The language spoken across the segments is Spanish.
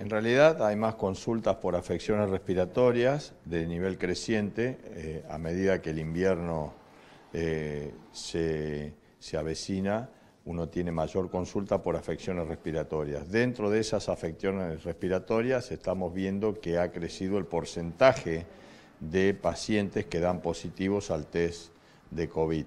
En realidad hay más consultas por afecciones respiratorias de nivel creciente eh, a medida que el invierno eh, se, avecina, uno tiene mayor consulta por afecciones respiratorias. Dentro de esas afecciones respiratorias estamos viendo que ha crecido el porcentaje de pacientes que dan positivos al test de COVID.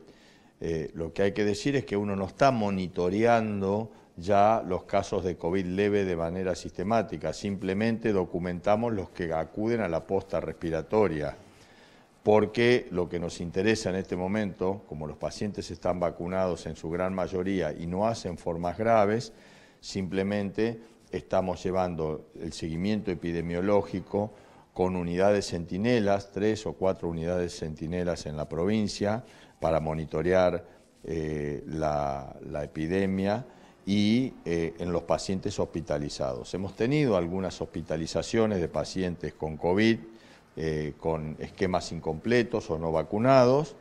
Eh, lo que hay que decir es que uno no está monitoreando ya los casos de COVID leve de manera sistemática, simplemente documentamos los que acuden a la posta respiratoria, porque lo que nos interesa en este momento, como los pacientes están vacunados en su gran mayoría y no hacen formas graves, simplemente estamos llevando el seguimiento epidemiológico con unidades centinelas, tres o cuatro unidades centinelas en la provincia, para monitorear eh, la epidemia y eh, en los pacientes hospitalizados. Hemos tenido algunas hospitalizaciones de pacientes con COVID, eh, con esquemas incompletos o no vacunados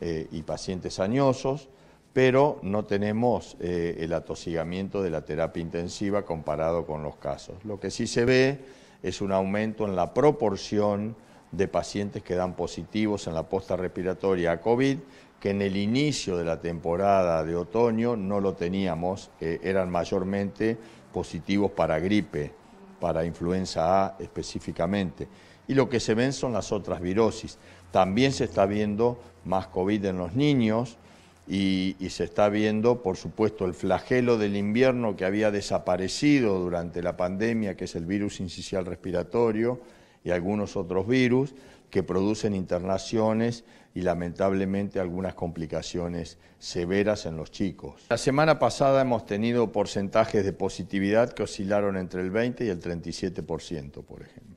eh, y pacientes añosos, pero no tenemos el atosigamiento de la terapia intensiva comparado con los casos. Lo que sí se ve es un aumento en la proporción de pacientes que dan positivos en la posta respiratoria a COVID, que en el inicio de la temporada de otoño no lo teníamos, eh, eran mayormente positivos para gripe, para influenza A específicamente. Y lo que se ven son las otras virosis. También se está viendo más COVID en los niños y, y se está viendo, por supuesto, el flagelo del invierno que había desaparecido durante la pandemia, que es el virus incisional respiratorio y algunos otros virus que producen internaciones y lamentablemente algunas complicaciones severas en los chicos. La semana pasada hemos tenido porcentajes de positividad que oscilaron entre el 20 y el 37%, por ejemplo.